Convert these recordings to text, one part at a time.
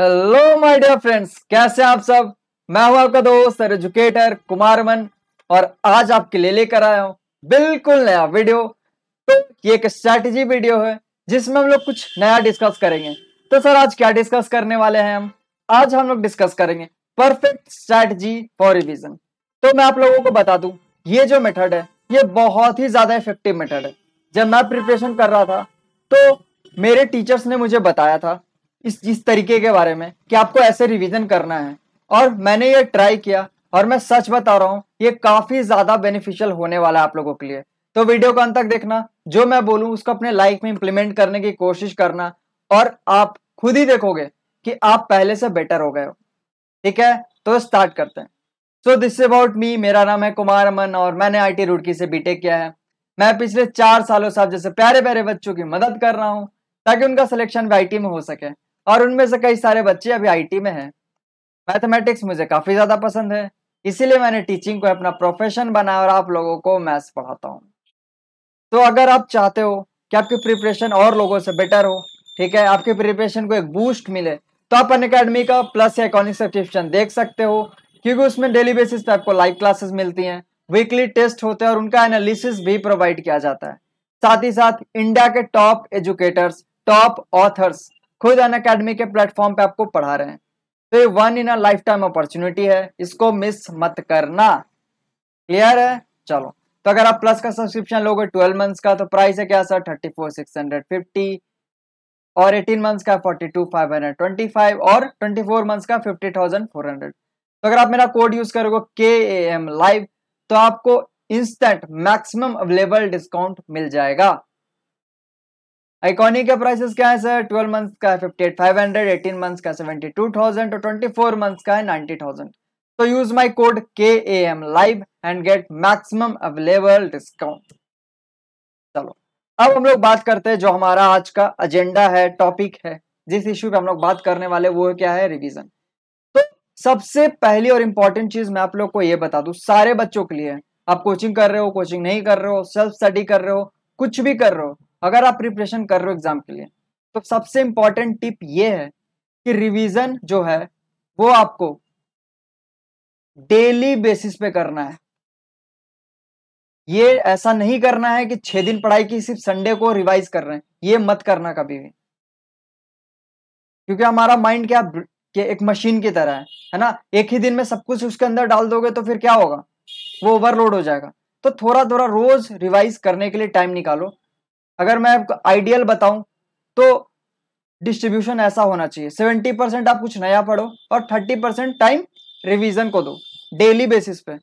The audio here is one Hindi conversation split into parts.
हेलो माय डियर फ्रेंड्स कैसे आप सब मैं हूं आपका दोस्त एजुकेटर कुमार मन और आज आपके लिए लेकर आया हूं बिल्कुल नया वीडियो तो ये एक स्ट्रैटेजी वीडियो है जिसमें हम लोग कुछ नया डिस्कस करेंगे तो सर आज क्या डिस्कस करने वाले हैं हम आज हम लोग डिस्कस करेंगे परफेक्ट स्ट्रैटेजी फॉर रिविजन तो मैं आप लोगों को बता दू ये जो मेथड है ये बहुत ही ज्यादा इफेक्टिव मेथड है जब मैं प्रिपरेशन कर रहा था तो मेरे टीचर्स ने मुझे बताया था इस इस तरीके के बारे में कि आपको ऐसे रिवीजन करना है और मैंने ये ट्राई किया और मैं सच बता रहा हूँ ये काफी ज्यादा बेनिफिशियल होने वाला है आप लोगों के लिए तो वीडियो को अंत तक देखना जो मैं बोलूँ उसको अपने लाइफ में इंप्लीमेंट करने की कोशिश करना और आप खुद ही देखोगे कि आप पहले से बेटर हो गए हो ठीक है तो स्टार्ट करते हैं सो दिस अबाउट मी मेरा नाम है कुमार अमन और मैंने आई टी रुड़की से बीटेक किया है मैं पिछले चार सालों से आप जैसे प्यारे प्यारे बच्चों की मदद कर रहा हूँ ताकि उनका सिलेक्शन आई में हो सके और उनमें से कई सारे बच्चे अभी आईटी में हैं मैथमेटिक्स मुझे काफ़ी ज़्यादा पसंद है इसीलिए मैंने टीचिंग को अपना प्रोफेशन बनाया और आप लोगों को मैथ्स पढ़ाता हूँ तो अगर आप चाहते हो कि आपकी प्रिपरेशन और लोगों से बेटर हो ठीक है आपकी प्रिपरेशन को एक बूस्ट मिले तो आप अन अकेडमी का प्लस या इकोनॉमिक सब्सक्रिप्शन देख सकते हो क्योंकि उसमें डेली बेसिस पे आपको लाइव क्लासेस मिलती हैं वीकली टेस्ट होते हैं और उनका एनालिसिस भी प्रोवाइड किया जाता है साथ ही साथ इंडिया के टॉप एजुकेटर्स टॉप ऑथर्स खुद अन अकेडमी के प्लेटफॉर्म पे आपको पढ़ा रहे हैं तो ये one in a lifetime opportunity है इसको मिस मत करना क्लियर है चलो तो अगर आप प्लस का सब्सक्रिप्शन लोगे ट्वेल्व मंथ्स का तो प्राइस है क्या sir thirty four six hundred fifty और एटीन मंथ्स का forty two five hundred twenty five और ट्वेंटी फोर मंथ्स का फिफ्टी थाउजेंड फोर हंड्रेड तो अगर आप मेरा कोड यूज करोगे के ए एम लाइव तो आपको इंस्टेंट मैक्सिमम अवेलेबल डिस्काउंट मिल जाएगा आइकॉनिक का प्राइसेस क्या है सर ट्वेल्व मंथ्स का fifty eight five hundred eighteen months का सेवेंटी टू थाउजेंड और ट्वेंटी फोर मंथ्स का है नाइन्टी थाउजेंड तो use my code K A M live and get maximum available discount चलो अब हम लोग बात करते हैं जो हमारा आज का एजेंडा है टॉपिक है जिस इश्यू पे हम लोग बात करने वाले वो क्या है रिविजन तो सबसे पहली और इम्पोर्टेंट चीज मैं आप लोग को ये बता दू सारे बच्चों के लिए आप कोचिंग कर रहे हो कोचिंग नहीं कर रहे हो सेल्फ स्टडी कर रहे हो कुछ भी कर रहे हो अगर आप प्रिपरेशन कर रहे हो एग्जाम के लिए तो सबसे इंपॉर्टेंट टिप ये है कि रिवीजन जो है वो आपको डेली बेसिस पे करना है ये ऐसा नहीं करना है कि छह दिन पढ़ाई की सिर्फ संडे को रिवाइज कर रहे हैं ये मत करना कभी भी क्योंकि हमारा माइंड क्या कि एक मशीन की तरह है है ना एक ही दिन में सब कुछ उसके अंदर डाल दोगे तो फिर क्या होगा वो ओवरलोड हो जाएगा तो थोड़ा थोड़ा रोज रिवाइज करने के लिए टाइम निकालो अगर मैं आपको आइडियल बताऊं तो डिस्ट्रीब्यूशन ऐसा होना चाहिए सेवेंटी परसेंट आप कुछ नया पढ़ो और थर्टी परसेंट टाइम रिविजन को दो डेली बेसिस पे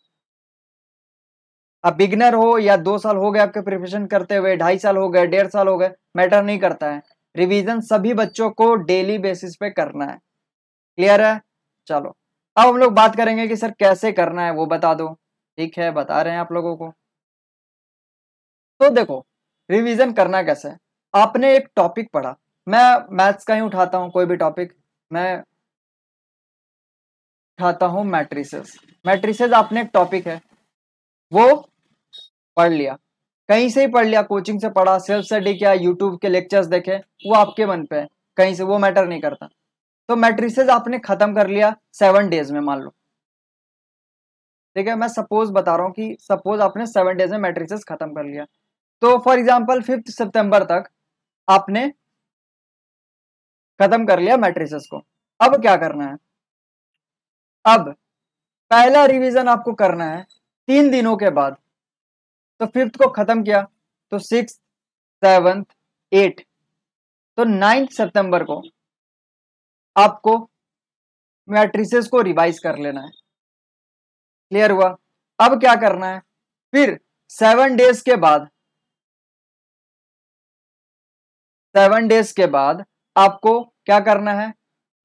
आप बिगनर हो या दो साल हो गए आपके प्रिपरेशन करते हुए ढाई साल हो गए डेढ़ साल हो गए मैटर नहीं करता है रिवीजन सभी बच्चों को डेली बेसिस पे करना है क्लियर है चलो अब हम लोग बात करेंगे कि सर कैसे करना है वो बता दो ठीक है बता रहे हैं आप लोगों को तो देखो रिवीजन करना कैसे आपने एक टॉपिक पढ़ा मैं मैथ्स का ही उठाता हूँ कोई भी टॉपिक मैं उठाता हूँ मैट्रिसेस मैट्रिसेस आपने एक टॉपिक है वो पढ़ लिया कहीं से ही पढ़ लिया कोचिंग से पढ़ा सेल्फ स्टडी किया यूट्यूब के लेक्चर्स देखे वो आपके मन पे है कहीं से वो मैटर नहीं करता तो मैट्रिसेस आपने खत्म कर लिया सेवन डेज में मान लो ठीक है मैं सपोज बता रहा हूँ कि सपोज आपने सेवन डेज में मैट्रिसेस खत्म कर लिया तो फॉर एग्जाम्पल फिफ्थ सितंबर तक आपने खत्म कर लिया मैट्रिसेस को अब क्या करना है अब पहला रिवीजन आपको करना है तीन दिनों के बाद तो फिफ्थ को खत्म किया तो सिक्स सेवंथ एट तो नाइन्थ सितंबर को आपको मैट्रिसेस को रिवाइज कर लेना है क्लियर हुआ अब क्या करना है फिर सेवन डेज के बाद सेवन डेज के बाद आपको क्या करना है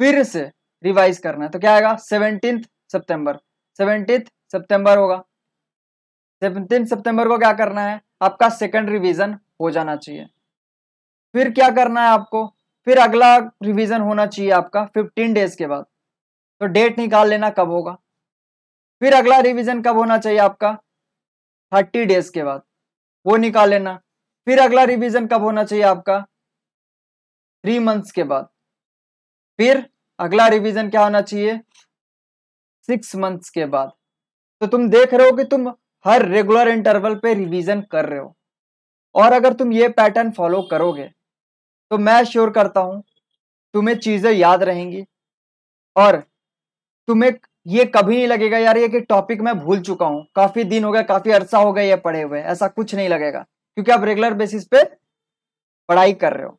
फिर से रिवाइज करना है तो क्या आएगा सेवनटीन सितंबर सेवनटीन सितंबर होगा सेवनटीन सितंबर को क्या करना है आपका सेकंड रिवीजन हो जाना चाहिए फिर क्या करना है आपको फिर अगला रिवीजन होना चाहिए आपका फिफ्टीन डेज के बाद तो डेट निकाल लेना कब होगा फिर अगला रिवीजन कब होना चाहिए आपका थर्टी डेज के बाद वो निकाल लेना फिर अगला रिवीजन कब होना चाहिए आपका थ्री मंथ्स के बाद फिर अगला रिवीजन क्या होना चाहिए सिक्स मंथ्स के बाद तो तुम देख रहे हो कि तुम हर रेगुलर इंटरवल पे रिवीजन कर रहे हो और अगर तुम ये पैटर्न फॉलो करोगे तो मैं श्योर करता हूँ तुम्हें चीज़ें याद रहेंगी और तुम्हें ये कभी नहीं लगेगा यार ये कि टॉपिक मैं भूल चुका हूँ काफ़ी दिन हो गया काफ़ी अरसा हो गया ये पढ़े हुए ऐसा कुछ नहीं लगेगा क्योंकि आप रेगुलर बेसिस पे पढ़ाई कर रहे हो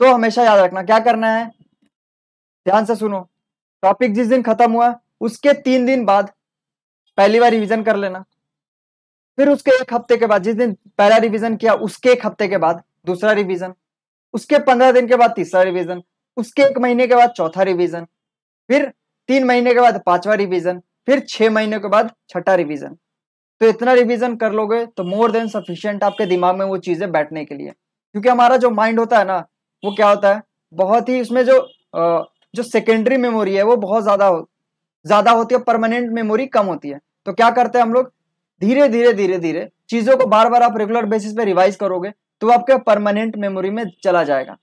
तो हमेशा याद रखना क्या करना है ध्यान से सुनो टॉपिक जिस दिन खत्म हुआ उसके तीन दिन बाद पहली बार रिवीजन कर लेना फिर उसके एक हफ्ते के बाद जिस दिन पहला रिवीजन किया उसके एक हफ्ते के बाद दूसरा रिवीजन उसके पंद्रह दिन के बाद तीसरा रिवीजन उसके एक महीने के बाद चौथा रिवीजन फिर तीन महीने के बाद पांचवा रिवीजन फिर छह महीने के बाद छठा रिवीजन तो इतना रिवीजन कर लोगे तो मोर देन सफिशियंट आपके दिमाग में वो चीजें बैठने के लिए क्योंकि हमारा जो माइंड होता है ना वो क्या होता है बहुत ही उसमें जो जो सेकेंडरी मेमोरी है वो बहुत ज़्यादा हो ज़्यादा होती है परमानेंट मेमोरी कम होती है तो क्या करते हैं हम लोग धीरे धीरे धीरे धीरे चीज़ों को बार बार आप रेगुलर बेसिस पे रिवाइज करोगे तो आपके परमानेंट मेमोरी में चला जाएगा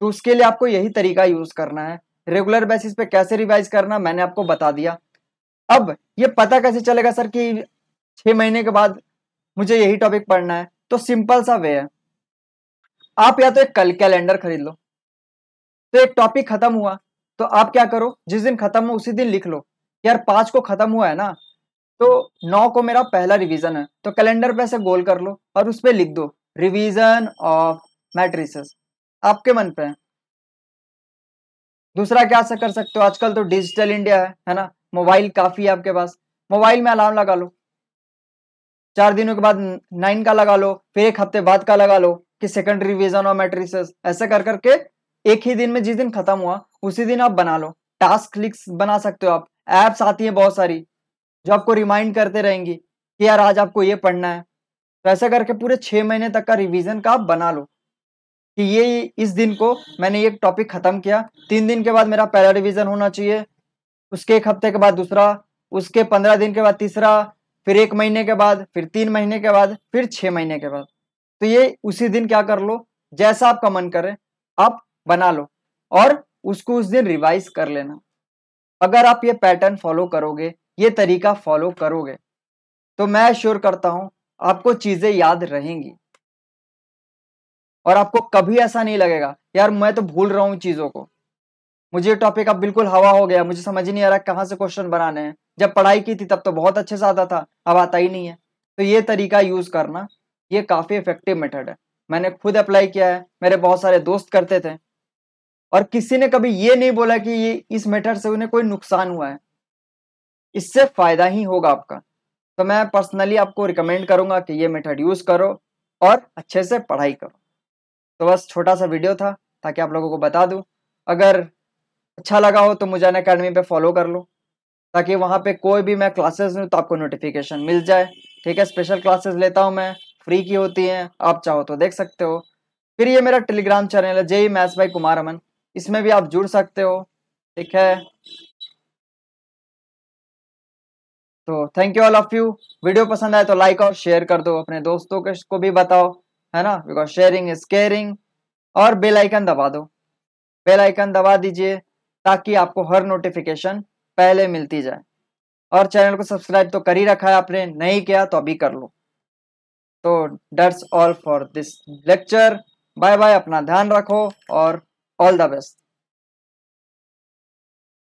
तो उसके लिए आपको यही तरीका यूज़ करना है रेगुलर बेसिस पे कैसे रिवाइज करना मैंने आपको बता दिया अब ये पता कैसे चलेगा सर कि छह महीने के बाद मुझे यही टॉपिक पढ़ना है तो सिंपल सा वे है आप या तो एक कल कैलेंडर खरीद लो तो एक टॉपिक खत्म हुआ तो आप क्या करो जिस दिन खत्म हो उसी दिन लिख लो यार पांच को खत्म हुआ है ना तो नौ को मेरा पहला रिवीजन है तो कैलेंडर पे ऐसे गोल कर लो और उस पर लिख दो रिवीजन ऑफ मैट्रिसेस आपके मन पे है दूसरा क्या कर सकते हो आजकल तो डिजिटल इंडिया है है ना मोबाइल काफी है आपके पास मोबाइल में अलार्म लगा लो चार दिनों के बाद नाइन का लगा लो फिर एक हफ्ते बाद का लगा लो कि सेकंड रिविजन और मैट्रिसेस ऐसे कर करके एक ही दिन में जिस दिन खत्म हुआ उसी दिन आप बना लो टास्क लिस्ट बना सकते हो आप एप्स आती हैं बहुत सारी जो आपको रिमाइंड करते रहेंगी कि यार आज आपको ये पढ़ना है तो ऐसा करके पूरे छः महीने तक का रिवीजन का आप बना लो कि ये इस दिन को मैंने ये टॉपिक ख़त्म किया तीन दिन के बाद मेरा पहला रिवीजन होना चाहिए उसके एक हफ्ते के बाद दूसरा उसके पंद्रह दिन के बाद तीसरा फिर एक महीने के बाद फिर तीन महीने के बाद फिर छः महीने के बाद तो ये उसी दिन क्या कर लो जैसा आपका मन करे आप बना लो और उसको उस दिन रिवाइज कर लेना अगर आप ये पैटर्न फॉलो करोगे ये तरीका फॉलो करोगे तो मैं श्योर करता हूँ आपको चीज़ें याद रहेंगी और आपको कभी ऐसा नहीं लगेगा यार मैं तो भूल रहा हूँ चीज़ों को मुझे टॉपिक अब बिल्कुल हवा हो गया मुझे समझ नहीं आ रहा कहाँ से क्वेश्चन बनाने हैं जब पढ़ाई की थी तब तो बहुत अच्छे से आता था अब आता ही नहीं है तो ये तरीका यूज करना ये काफी इफेक्टिव मेथड है मैंने खुद अप्लाई किया है मेरे बहुत सारे दोस्त करते थे और किसी ने कभी ये नहीं बोला कि ये इस मेथड से उन्हें कोई नुकसान हुआ है इससे फायदा ही होगा आपका तो मैं पर्सनली आपको रिकमेंड करूंगा कि ये मेथड यूज करो और अच्छे से पढ़ाई करो तो बस छोटा सा वीडियो था ताकि आप लोगों को बता दूं अगर अच्छा लगा हो तो मुझे अकेडमी पे फॉलो कर लो ताकि वहाँ पे कोई भी मैं क्लासेस लूँ तो आपको नोटिफिकेशन मिल जाए ठीक है स्पेशल क्लासेस लेता हूँ मैं फ्री की होती हैं आप चाहो तो देख सकते हो फिर ये मेरा टेलीग्राम चैनल है जय मैथ्स भाई कुमार अमन इसमें भी आप जुड़ सकते हो ठीक है तो thank you all of you video पसंद आए तो लाइक और शेयर कर दो अपने दोस्तों के को भी बताओ है ना बिकॉज शेयरिंग इज केयरिंग और बेल आइकन दबा दो बेल आइकन दबा दीजिए ताकि आपको हर नोटिफिकेशन पहले मिलती जाए और चैनल को सब्सक्राइब तो कर ही रखा है आपने नहीं किया तो अभी कर लो तो that's all for this lecture bye bye अपना ध्यान रखो और ऑल द बेस्ट